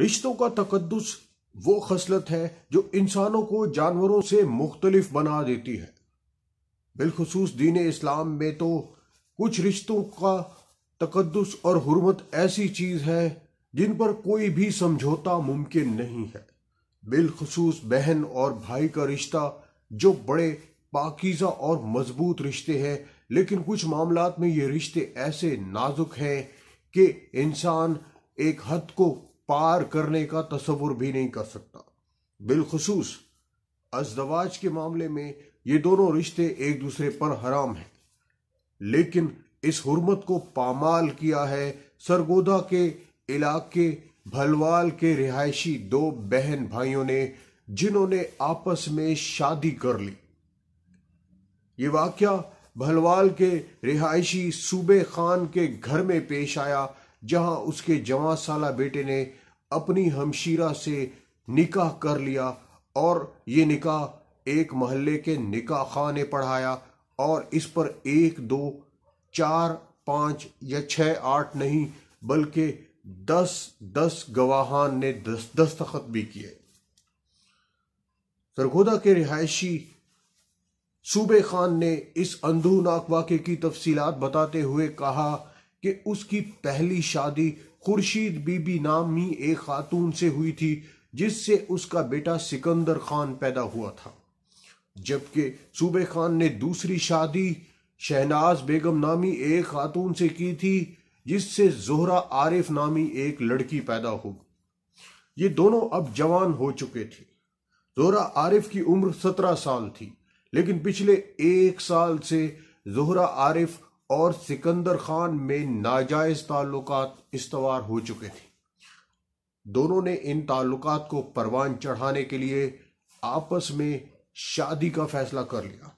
रिश्तों का तकदस वो खसलत है जो इंसानों को जानवरों से मुख्तलिफ बना देती है बिलखसूस दीन इस्लाम में तो कुछ रिश्तों का तकदस और हरमत ऐसी चीज़ है जिन पर कोई भी समझौता मुमकिन नहीं है बिलखसूस बहन और भाई का रिश्ता जो बड़े पाकिज़ा और मजबूत रिश्ते हैं लेकिन कुछ मामला में ये रिश्ते ऐसे नाजुक हैं कि इंसान एक हद को पार करने का तस्वुर भी नहीं कर सकता बिलखसूस अजदवाज के मामले में ये दोनों रिश्ते एक दूसरे पर हराम हैं लेकिन इस हरमत को पामाल किया है सरगोदा के इलाके भलवाल के रिहायशी दो बहन भाइयों ने जिन्होंने आपस में शादी कर ली ये वाक्य भलवाल के रिहायशी सूबे खान के घर में पेश आया जहां उसके जवां साला बेटे ने अपनी हमशीरा से निकाह कर लिया और ये निकाह एक महल्ले के निकाह खां ने पढ़ाया और इस पर एक दो चार पाँच या छः आठ नहीं बल्कि दस दस गवाहान ने दस दस्तखत भी किए सरगोदा के रिहायशी सूबे खान ने इस नाक वाक्य की तफसीलात बताते हुए कहा कि उसकी पहली शादी खुर्शीद बीबी नामी एक खातून से हुई थी जिससे उसका बेटा सिकंदर खान पैदा हुआ था जबकि सूबे खान ने दूसरी शादी शहनाज बेगम नामी एक खातून से की थी जिससे जोहरा आरिफ नामी एक लड़की पैदा हो ये दोनों अब जवान हो चुके थे जोहरा आरिफ की उम्र सत्रह साल थी लेकिन पिछले एक साल से जोहरा आरिफ और सिकंदर खान में नाजायज ताल्लुक इस्तवार हो चुके थे दोनों ने इन ताल्लुक को परवान चढ़ाने के लिए आपस में शादी का फैसला कर लिया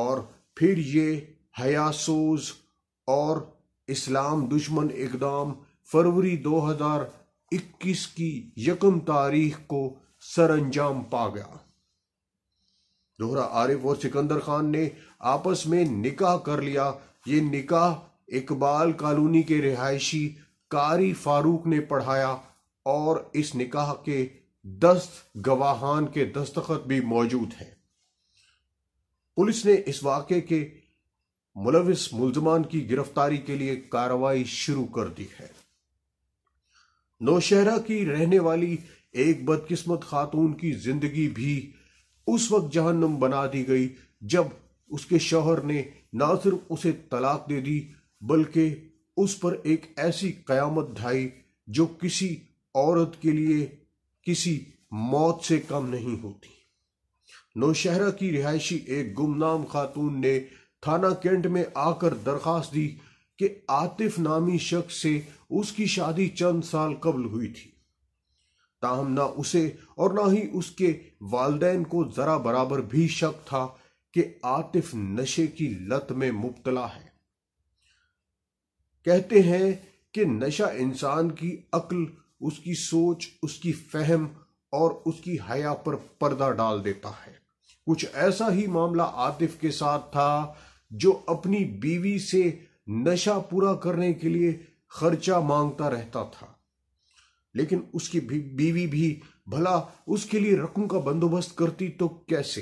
और फिर ये हयासोज और इस्लाम दुश्मन इकदाम फरवरी 2021 की यकम तारीख को सरंजाम पा गया दोहरा आरिफ और सिकंदर खान ने आपस में निकाह कर लिया ये निकाह इकबाल कॉलोनी के रिहायशी कारी फारूक ने पढ़ाया और इस निकाह के दस्त गवाहान के दस्तखत भी मौजूद हैं पुलिस ने इस वाक़े के मुलविस मुलजमान की गिरफ्तारी के लिए कार्रवाई शुरू कर दी है नौशहरा की रहने वाली एक बदकिस्मत खातून की जिंदगी भी उस वक्त जहन्नम बना दी गई जब उसके शोहर ने ना सिर्फ उसे तलाक दे दी बल्कि उस पर एक ऐसी कयामत ढाई जो किसी औरत के लिए किसी मौत से कम नहीं होती नौशहरा की रिहायशी एक गुमनाम खातून ने थाना कैंट में आकर दरखास्त दी कि आतिफ नामी शख्स से उसकी शादी चंद साल कबल हुई थी ताहम ना उसे और ना ही उसके वालदेन को जरा बराबर भी शक था कि आतिफ नशे की लत में मुबतला है कहते हैं कि नशा इंसान की अक्ल उसकी सोच उसकी फहम और उसकी हया पर पर्दा डाल देता है कुछ ऐसा ही मामला आतिफ के साथ था जो अपनी बीवी से नशा पूरा करने के लिए खर्चा मांगता रहता था लेकिन उसकी बीवी भी भला उसके लिए रकम का बंदोबस्त करती तो कैसे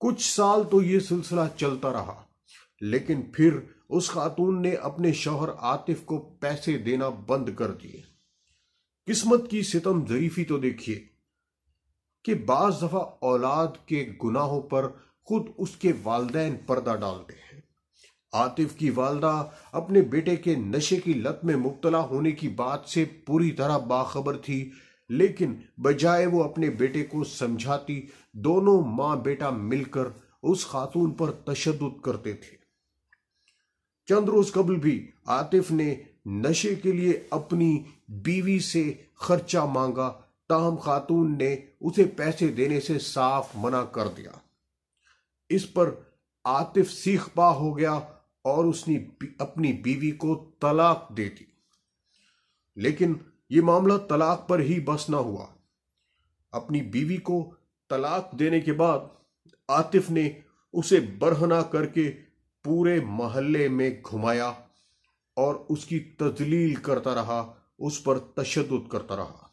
कुछ साल तो यह सिलसिला चलता रहा लेकिन फिर उस खातून ने अपने शोहर आतिफ को पैसे देना बंद कर दिए किस्मत की सितम जरीफी तो देखिए कि बाज दफा औलाद के गुनाहों पर खुद उसके वालदेन पर्दा डालते हैं आतिफ की वालदा अपने बेटे के नशे की लत में मुबतला होने की बात से पूरी तरह बाखबर थी लेकिन बजाय वो अपने बेटे को समझाती दोनों माँ बेटा मिलकर उस खातून पर तशद करते थे चंद रोज कबल भी आतिफ ने नशे के लिए अपनी बीवी से खर्चा मांगा ताहम खातून ने उसे पैसे देने से साफ मना कर दिया इस पर आतिफ सीख पा हो गया और उसने अपनी बीवी को तलाक दे दी लेकिन यह मामला तलाक पर ही बस ना हुआ अपनी बीवी को तलाक देने के बाद आतिफ ने उसे बरहना करके पूरे मोहल्ले में घुमाया और उसकी तजलील करता रहा उस पर तशद करता रहा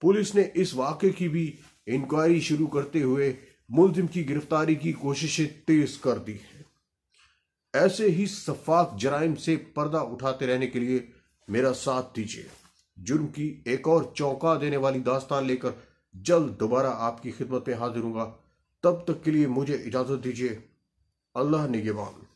पुलिस ने इस वाक्य की भी इंक्वायरी शुरू करते हुए मुलजिम की गिरफ्तारी की कोशिशें तेज कर दी ऐसे ही सफाक जराइम से पर्दा उठाते रहने के लिए मेरा साथ दीजिए जुर्म की एक और चौंका देने वाली दास्तान लेकर जल्द दोबारा आपकी खिदमत में हाजिर हूँगा तब तक के लिए मुझे इजाज़त दीजिए अल्लाह निगेबान